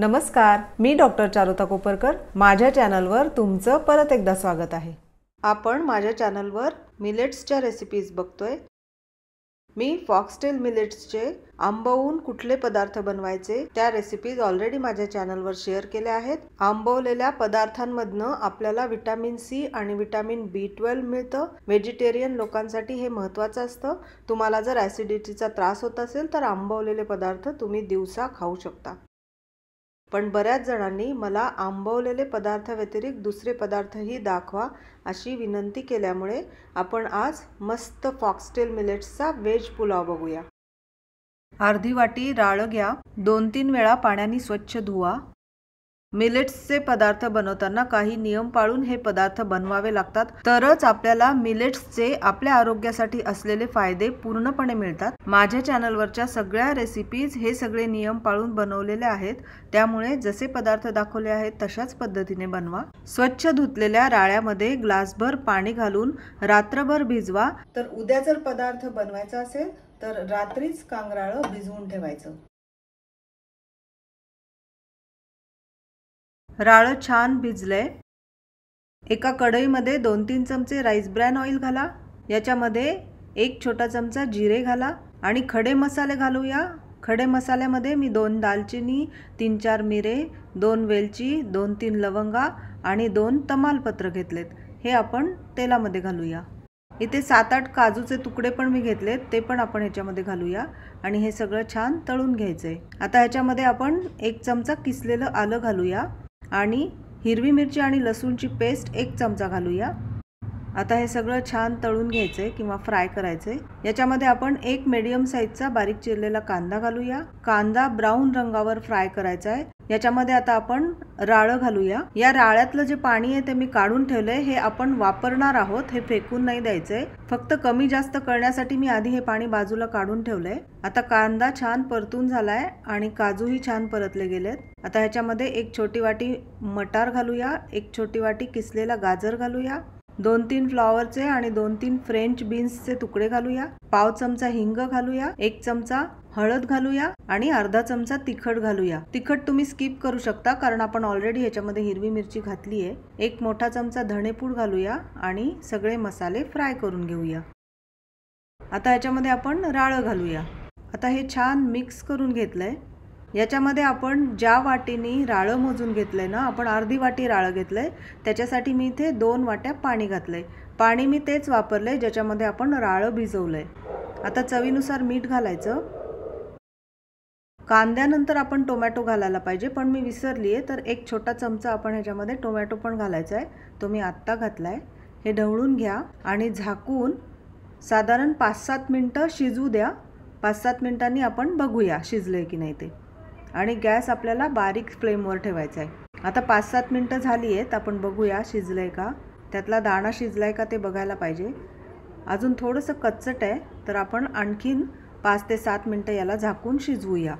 नमस्कार मी डॉक्टर चारुता कोपरकर माझ्या चॅनलवर तुमचं परत एकदा स्वागत आहे आपण माझ्या चॅनलवर मिलेट्सच्या रेसिपीज बघतोय मी फॉक्सटेल मिलेट्सचे आंबवून कुठले पदार्थ बनवायचे त्या रेसिपीज ऑलरेडी माझ्या चॅनलवर शेअर केल्या आहेत आंबवलेल्या पदार्थांमधनं आपल्याला व्हिटॅमिन सी आणि व्हिटॅमिन बी ट्वेल्व मिळतं व्हेजिटेरियन लोकांसाठी हे महत्त्वाचं असतं तुम्हाला जर ॲसिडिटीचा त्रास होत असेल तर आंबवलेले पदार्थ तुम्ही दिवसा खाऊ शकता पण बऱ्याच जणांनी मला आंबवलेले पदार्थाव्यतिरिक्त दुसरे पदार्थही दाखवा अशी विनंती केल्यामुळे आपण आज मस्त फॉक्सटेल मिलेट्सचा वेज पुलाव बघूया अर्धी वाटी राळ घ्या दोन तीन वेळा पाण्याने स्वच्छ धुवा मिलेट्सचे पदार्थ बनवताना काही नियम पाळून हे पदार्थ बनवावे लागतात तरच आपल्याला मिलेट्सचे आपल्या आरोग्यासाठी असलेले फायदे पूर्णपणे मिळतात माझ्या चॅनलवरच्या सगळ्या रेसिपीज हे सगळे नियम पाळून बनवलेले आहेत त्यामुळे जसे पदार्थ दाखवले आहेत तशाच पद्धतीने बनवा स्वच्छ धुतलेल्या राळ्यामध्ये ग्लासभर पाणी घालून रात्रभर भिजवा तर उद्या जर पदार्थ बनवायचा असेल तर रात्रीच कांगराळं भिजवून ठेवायचं राळं छान भिजलंय एका कढईमध्ये दोन तीन चमचे राईस ब्रॅन ऑइल घाला याच्यामध्ये एक छोटा चमचा जिरे घाला आणि खडे मसाले घालूया खडे मसाल्यामध्ये मी दोन दालचिनी तीन चार मिरे दोन वेलची दोन तीन लवंगा आणि दोन तमालपत्र घेतलेत हे आपण तेलामध्ये घालूया इथे सात आठ काजूचे तुकडे पण मी घेतलेत ते पण आपण ह्याच्यामध्ये घालूया आणि हे सगळं छान तळून घ्यायचं आहे आता ह्याच्यामध्ये आपण एक चमचा किसलेलं आलं घालूया आणि हिरवी मिरची आणि लसूणची पेस्ट एक चमचा घालूया आता हे सगळं छान तळून घ्यायचं आहे किंवा फ्राय करायचे, याच्यामध्ये आपण एक मीडियम साईजचा बारीक चिरलेला कांदा घालूया कांदा ब्राऊन रंगावर फ्राय करायचा आहे याच्यामध्ये आता आपण राळं घालूया या राळ्यातलं जे पाणी आहे ते मी काढून ठेवलंय हे आपण वापरणार आहोत हे फेकून नाही द्यायचंय फक्त कमी जास्त करण्यासाठी मी आधी हे पाणी बाजूला काढून ठेवलंय आता कांदा छान परतून झालाय आणि काजूही छान परतले गेलेत आता ह्याच्यामध्ये एक छोटी वाटी मटार घालूया एक छोटी वाटी किसलेला गाजर घालूया दोन तीन फ्लॉवरचे आणि दोन तीन फ्रेंच बीन्सचे तुकडे घालूया पाव चमचा हिंग घालूया एक चमचा हळद घालूया आणि अर्धा चमचा तिखट घालूया तिखट तुम्ही स्किप करू शकता कारण आपण ऑलरेडी ह्याच्यामध्ये हिरवी मिरची घातली आहे एक मोठा चमचा धणेपूड घालूया आणि सगळे मसाले फ्राय करून घेऊया आता ह्याच्यामध्ये आपण राळं घालूया आता हे छान मिक्स करून घेतलंय याच्यामध्ये आपण ज्या वाटीने राळं मोजून घेतलंय ना आपण अर्धी वाटी राळं घेतलंय त्याच्यासाठी मी इथे दोन वाट्या पाणी घातलंय पाणी मी तेच वापरलं आहे ज्याच्यामध्ये आपण राळं भिजवलं आहे आता चवीनुसार मीठ घालायचं कांद्यानंतर आपण टोमॅटो घालायला पाहिजे पण मी विसरली आहे तर एक छोटा चमचा आपण ह्याच्यामध्ये टोमॅटो पण घालायचा आहे तो मी आत्ता घातला आहे हे ढवळून घ्या आणि झाकून साधारण पाच सात मिनटं शिजू द्या पाच सात मिनटांनी आपण बघूया शिजलं आहे की नाही ते आणि गॅस आपल्याला बारीक फ्लेमवर ठेवायचा आहे आता पाच सात मिनटं झाली आहेत आपण बघूया शिजलं आहे का त्यातला दाणा शिजला आहे का ते बघायला पाहिजे अजून थोडंसं कच्चट आहे तर आपण आणखीन पाच ते सात मिनटं याला झाकून शिजवूया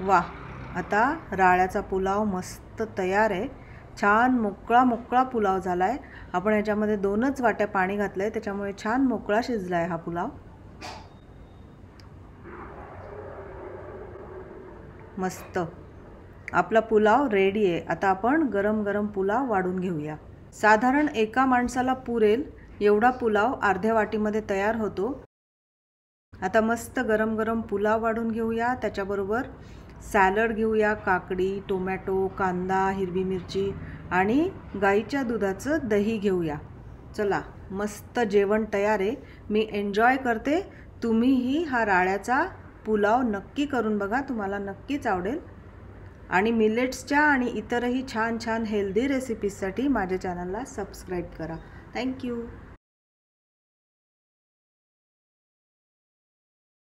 वा आता राळ्याचा पुलाव मस्त तयार आहे छान मोकळा मोकळा पुलाव झाला आहे आपण याच्यामध्ये दोनच वाट्या पाणी घातलं आहे त्याच्यामुळे छान मोकळा शिजला आहे हा पुलाव मस्त आपला पुलाव रेडी आहे आता आपण गरम गरम पुलाव वाढून घेऊया साधारण एका माणसाला पुरेल एवढा पुलाव अर्ध्या वाटीमध्ये तयार होतो आता मस्त गरम गरम पुलाव वाढून घेऊया त्याच्याबरोबर सॅलड घेऊया काकडी टोमॅटो कांदा हिरवी मिरची आणि गाईच्या दुधाचं दही घेऊया चला मस्त जेवण तयार आहे मी एन्जॉय करते तुम्हीही हा राळ्याचा पुलाव नक्की करून बघा तुम्हाला नक्कीच आवडेल आणि मिलेट्सच्या आणि इतरही छान छान हेल्दी रेसिपीजसाठी माझ्या चॅनलला सबस्क्राईब करा थँक्यू